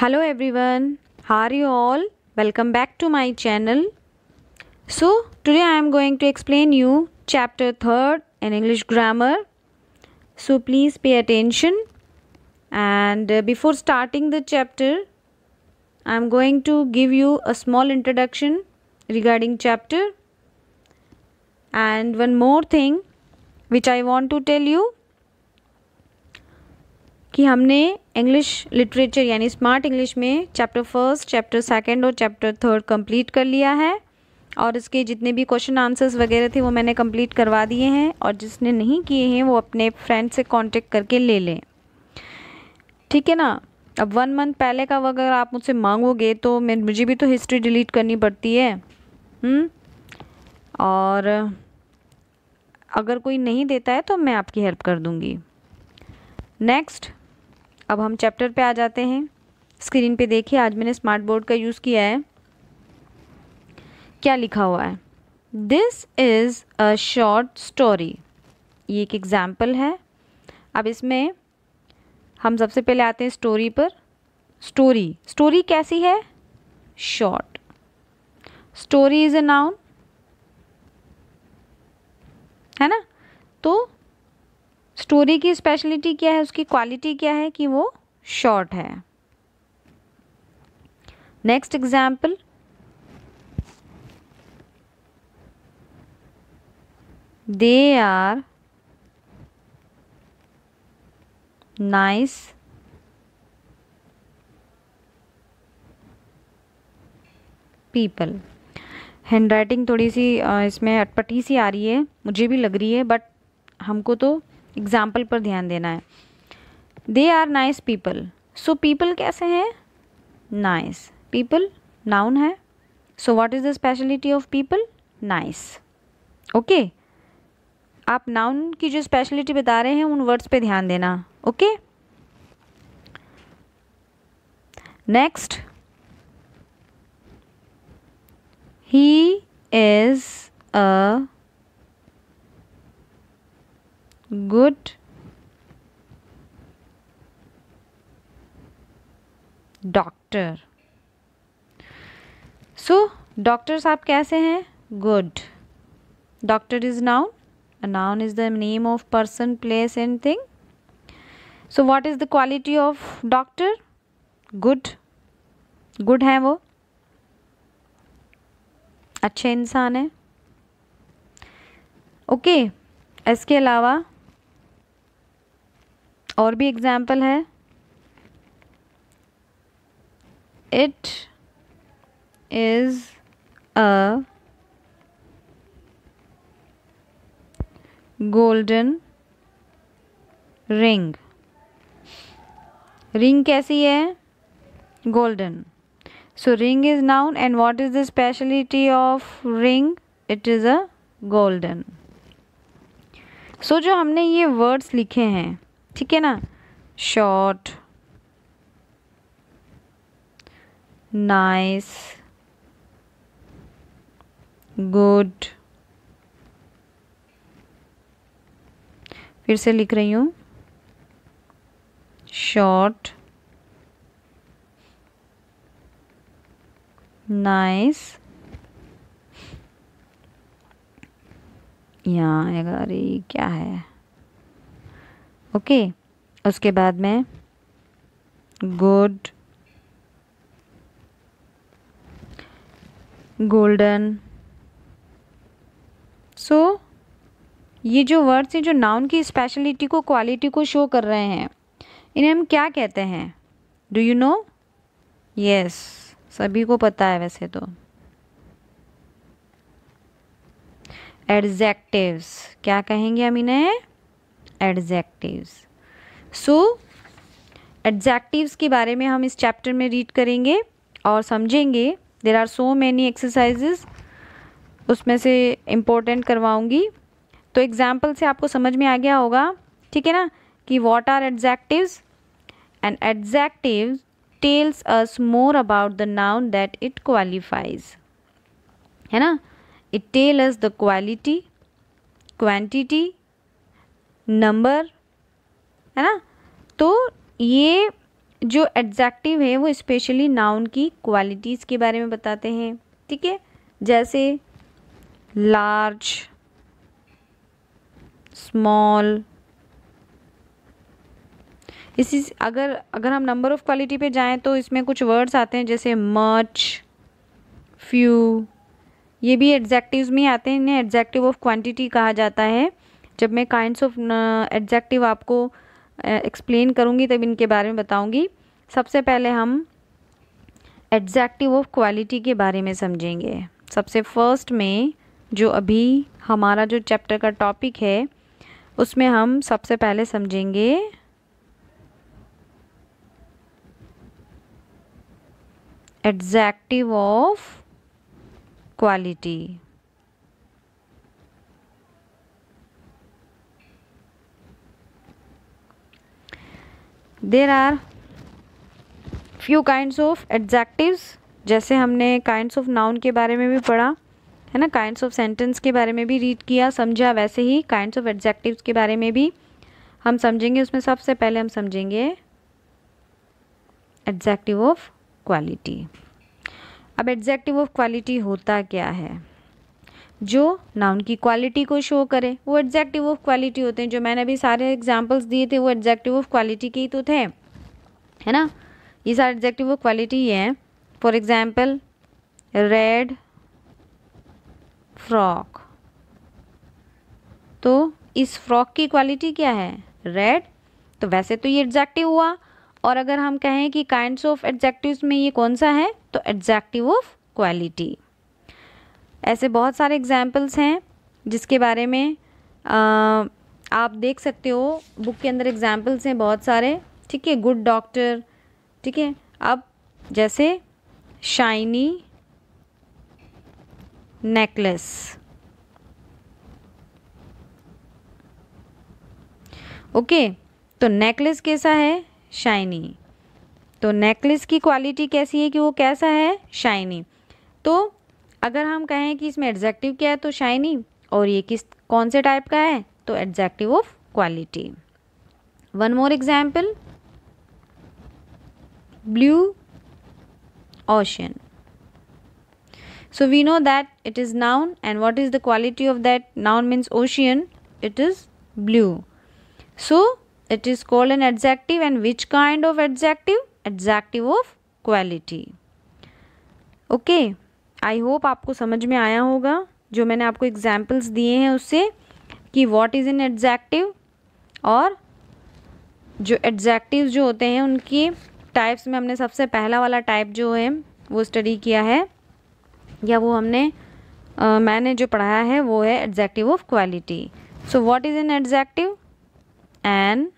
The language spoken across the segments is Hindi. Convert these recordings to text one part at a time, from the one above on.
hello everyone how are you all welcome back to my channel so today i am going to explain you chapter 3rd in english grammar so please pay attention and uh, before starting the chapter i am going to give you a small introduction regarding chapter and one more thing which i want to tell you कि हमने इंग्लिश लिटरेचर यानी स्मार्ट इंग्लिश में चैप्टर फर्स्ट चैप्टर सेकंड और चैप्टर थर्ड कंप्लीट कर लिया है और इसके जितने भी क्वेश्चन आंसर्स वगैरह थे वो मैंने कंप्लीट करवा दिए हैं और जिसने नहीं किए हैं वो अपने फ्रेंड से कांटेक्ट करके ले लें ठीक है ना अब वन मंथ पहले का अगर आप मुझसे मांगोगे तो मैं मुझे भी तो हिस्ट्री डिलीट करनी पड़ती है हुँ? हम्म? और अगर कोई नहीं देता है तो मैं आपकी हेल्प कर दूँगी नेक्स्ट अब हम चैप्टर पे आ जाते हैं स्क्रीन पे देखिए आज मैंने स्मार्ट बोर्ड का यूज़ किया है क्या लिखा हुआ है this is a short story ये एक एग्ज़ाम्पल है अब इसमें हम सबसे पहले आते हैं स्टोरी पर स्टोरी स्टोरी कैसी है short story is a noun है ना तो स्टोरी की स्पेशलिटी क्या है उसकी क्वालिटी क्या है कि वो शॉर्ट है next example they are nice people handwriting थोड़ी सी इसमें अटपटी सी आ रही है मुझे भी लग रही है बट हमको तो एग्जाम्पल पर ध्यान देना है they are nice people so people कैसे हैं नाइस पीपल नाउन है so what is the speciality of people nice okay आप नाउन की जो स्पेशलिटी बता रहे हैं उन वर्ड्स पे ध्यान देना okay next he is a good doctor so doctor साहब कैसे हैं good doctor is noun a noun is the name of person place and thing so what is the quality of doctor good good हैं वो अच्छे इंसान हैं ओके okay. इसके अलावा और भी एग्जाम्पल है it is a golden ring ring कैसी है golden so ring is noun and what is the speciality of ring it is a golden so जो हमने ये वर्ड्स लिखे हैं ठीक है ना शॉर्ट नाइस गुड फिर से लिख रही हूँ शॉर्ट नाइस यहाँ अरे क्या है ओके उसके बाद में गुड गोल्डन सो ये जो वर्ड्स हैं जो नाउन की स्पेशलिटी को क्वालिटी को शो कर रहे हैं इन्हें हम क्या कहते हैं डू यू नो यस सभी को पता है वैसे तो एडजेक्टिव्स क्या कहेंगे हम इन्हें एडजेक्टिव्स सो एडजेक्टिव्स के बारे में हम इस चैप्टर में रीड करेंगे और समझेंगे there are so many exercises उसमें से इम्पोर्टेंट करवाऊँगी तो एग्ज़ाम्पल से आपको समझ में आ गया होगा ठीक है ना कि what are adjectives and adjective tells us more about the noun that it qualifies है ना it tell us the quality quantity number है ना तो ये जो एडजेक्टिव है वो स्पेशली नाउन की क्वालिटीज़ के बारे में बताते हैं ठीक है जैसे लार्ज स्मॉल इसी अगर अगर हम नंबर ऑफ़ क्वालिटी पे जाएं तो इसमें कुछ वर्ड्स आते हैं जैसे मच फ्यू ये भी एडजेक्टिव्स में आते हैं इन्हें एडजेक्टिव ऑफ क्वांटिटी कहा जाता है जब मैं काइंड ऑफ एडजेक्टिव आपको एक्सप्लेन करूँगी तब इनके बारे में बताऊँगी सबसे पहले हम एडजेक्टिव ऑफ क्वालिटी के बारे में समझेंगे सबसे फर्स्ट में जो अभी हमारा जो चैप्टर का टॉपिक है उसमें हम सबसे पहले समझेंगे adjective of quality there are few kind of adjectives जैसे हमने काइंड ऑफ नाउन के बारे में भी पढ़ा है ना काइंड्स ऑफ सेंटेंस के बारे में भी रीड किया समझा वैसे ही काइंड्स ऑफ एग्जैक्टिव्स के बारे में भी हम समझेंगे उसमें सबसे पहले हम समझेंगे एग्जैक्टिव ऑफ क्वालिटी अब एग्जैक्टिव ऑफ क्वालिटी होता क्या है जो नाउन की क्वालिटी को शो करे वो एडजेक्टिव ऑफ क्वालिटी होते हैं जो मैंने अभी सारे एग्जाम्पल्स दिए थे वो एडजेक्टिव ऑफ क्वालिटी के ही तो थे है ना ये सारे एडजेक्टिव ऑफ क्वालिटी ही हैं फॉर एग्जाम्पल रेड फ्रॉक तो इस फ्रॉक की क्वालिटी क्या है रेड तो वैसे तो ये एडजेक्टिव हुआ और अगर हम कहें कि काइंड्स ऑफ एडजेक्टिव में ये कौन सा है तो एडजेक्टिव ऑफ क्वालिटी ऐसे बहुत सारे एग्ज़ाम्पल्स हैं जिसके बारे में आ, आप देख सकते हो बुक के अंदर एग्ज़ाम्पल्स हैं बहुत सारे ठीक है गुड डॉक्टर ठीक है अब जैसे शाइनी नेकलेस ओके तो नेकलेस कैसा है शाइनी तो नेकलेस की क्वालिटी कैसी है कि वो कैसा है शाइनी तो अगर हम कहें कि इसमें एडजेक्टिव क्या है तो शाइनी और ये किस कौन से टाइप का है तो adjective of quality one more example blue ocean so we know that it is noun and what is the quality of that noun means ocean it is blue so it is called an adjective and which kind of adjective adjective of quality okay I hope आपको समझ में आया होगा जो मैंने आपको एग्जाम्पल्स दिए हैं उससे कि वॉट इज़ इन एडजैक्टिव और जो एडजैक्टिव जो होते हैं उनकी टाइप्स में हमने सबसे पहला वाला टाइप जो है वो स्टडी किया है या वो हमने आ, मैंने जो पढ़ाया है वो है adjective of quality so what is an adjective an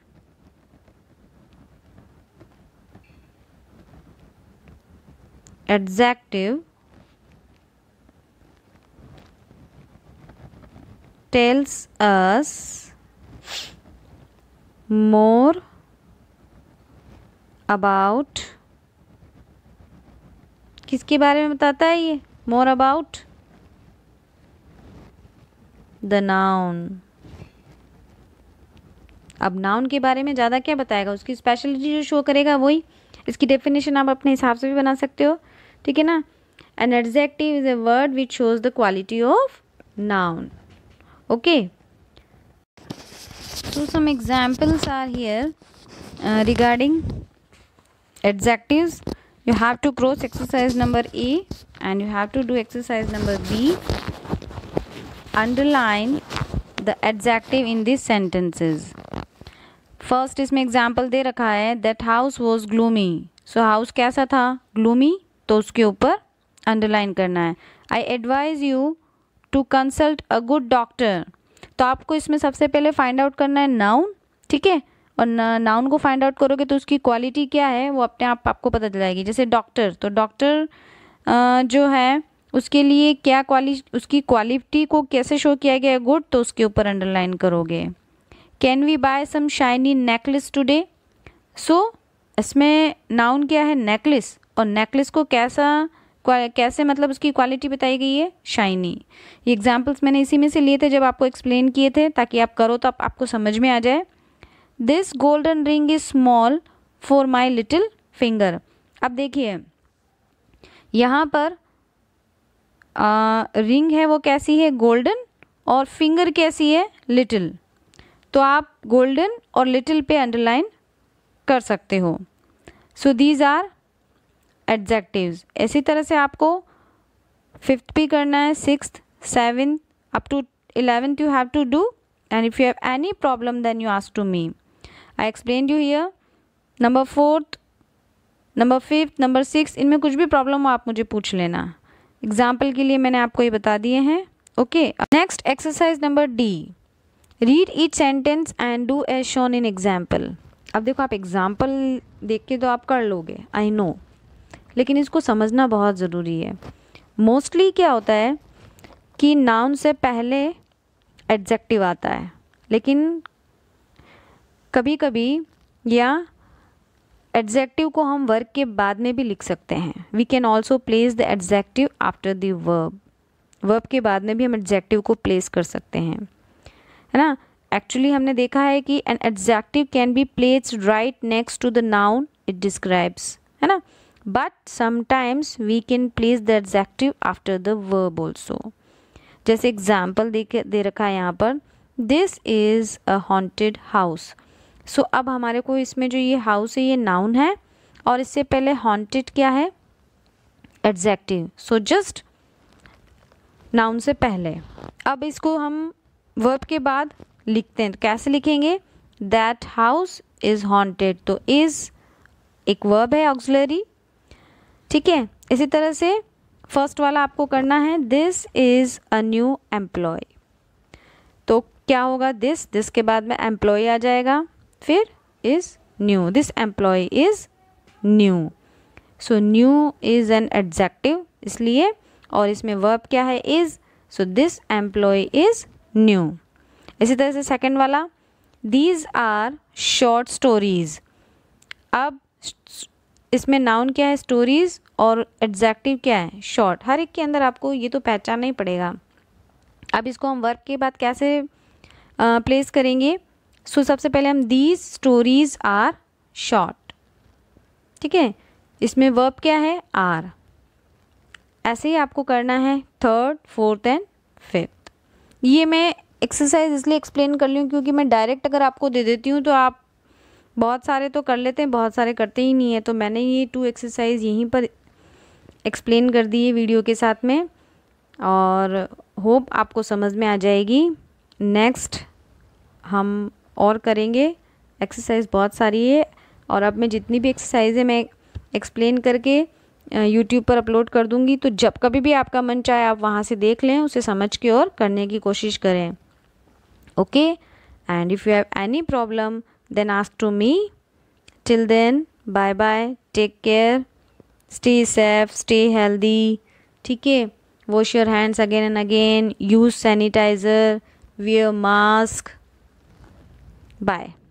adjective tells us more about किसके बारे में बताता है ये मोर अबाउट द नाउन अब नाउन के बारे में ज़्यादा क्या बताएगा उसकी स्पेशलिटी जो शो करेगा वही इसकी डेफिनेशन आप अपने हिसाब से भी बना सकते हो ठीक है ना an adjective is a word which shows the quality of noun okay so some examples are here uh, regarding adjectives you have to cross exercise number a and you have to do exercise number b underline the adjective in these sentences first इसमें एग्जाम्पल दे रखा है that house was gloomy so house कैसा था ग्लूमी तो उसके ऊपर अंडरलाइन करना है I advise you to consult a good doctor तो आपको इसमें सबसे पहले फाइंड आउट करना है नाउन ठीक है और नाउन को फाइंड आउट करोगे तो उसकी क्वालिटी क्या है वो अपने आप आपको पता चल जाएगी जैसे डॉक्टर तो डॉक्टर जो है उसके लिए क्या क्वालिटी उसकी क्वालिटी को कैसे शो किया गया है गुड तो उसके ऊपर अंडरलाइन करोगे can we buy some shiny necklace today so इसमें नाउन क्या है नेकलेस और नेकलेस को कैसा कैसे मतलब उसकी क्वालिटी बताई गई है शाइनी ये एग्जाम्पल्स मैंने इसी में से लिए थे जब आपको एक्सप्लेन किए थे ताकि आप करो तो आप, आपको समझ में आ जाए this golden ring is small for my little finger अब देखिए यहाँ पर आ, रिंग है वो कैसी है गोल्डन और फिंगर कैसी है लिटिल तो आप गोल्डन और लिटिल पे अंडरलाइन कर सकते हो सो दीज आर एडजेक्टिव्स इसी तरह से आपको फिफ्थ भी करना है six seven up to eleventh you have to do and if you have any problem then you ask to me I explain you here number fourth number fifth number six इनमें कुछ भी प्रॉब्लम हो आप मुझे पूछ लेना एग्जाम्पल के लिए मैंने आपको ये बता दिए हैं okay next exercise number D read each sentence and do as shown in example अब देखो आप एग्जाम्पल देख के तो आप कर लोगे आई नो लेकिन इसको समझना बहुत ज़रूरी है मोस्टली क्या होता है कि नाउन से पहले एडजेक्टिव आता है लेकिन कभी कभी या एडजेक्टिव को हम वर्क के बाद में भी लिख सकते हैं we can also place the adjective after the verb verb के बाद में भी हम एडजेक्टिव को प्लेस कर सकते हैं है ना एक्चुअली हमने देखा है कि an adjective can be place right next to the noun it describes है ना but sometimes we can place the adjective after the verb also जैसे एग्जाम्पल दे के दे रखा है यहाँ पर this is a haunted house so अब हमारे को इसमें जो ये हाउस है ये नाउन है और इससे पहले हॉन्टेड क्या है एडजेक्टिव सो जस्ट नाउन से पहले अब इसको हम वर्ब के बाद लिखते हैं तो कैसे लिखेंगे दैट हाउस इज़ हॉन्टेड तो इज़ एक वर्ब है ऑक्सलरी ठीक है इसी तरह से फर्स्ट वाला आपको करना है this is a new employee तो क्या होगा दिस दिस के बाद में एम्प्लॉय आ जाएगा फिर is new this employee is new so new is an adjective इसलिए और इसमें वर्ब क्या है is so this employee is new इसी तरह से सेकेंड वाला दीज आर शॉर्ट स्टोरीज़ अब इसमें नाउन क्या है स्टोरीज़ और एग्जैक्टिव क्या है शॉर्ट हर एक के अंदर आपको ये तो पहचानना ही पड़ेगा अब इसको हम वर्क के बाद कैसे प्लेस करेंगे सो so, सबसे पहले हम दीज स्टोरीज़ आर शॉर्ट ठीक है इसमें वर्ब क्या है आर ऐसे ही आपको करना है थर्ड फोर्थ एंड फिफ्थ ये मैं एक्सरसाइज इसलिए एक्सप्लेन कर लूँ क्योंकि मैं डायरेक्ट अगर आपको दे देती हूँ तो आप बहुत सारे तो कर लेते हैं बहुत सारे करते ही नहीं है तो मैंने ये टू एक्सरसाइज यहीं पर एक्सप्लेन कर दी है वीडियो के साथ में और होप आपको समझ में आ जाएगी नेक्स्ट हम और करेंगे एक्सरसाइज बहुत सारी है और अब मैं जितनी भी एक्सरसाइज है मैं एक्सप्लेन करके यूट्यूब पर अपलोड कर दूंगी तो जब कभी भी आपका मन चाहे आप वहाँ से देख लें उसे समझ के और करने की कोशिश करें okay and if you have any problem then ask to me. Till then, bye bye, take care, stay safe, stay healthy. ठीक है wash your hands again and again use sanitizer wear mask bye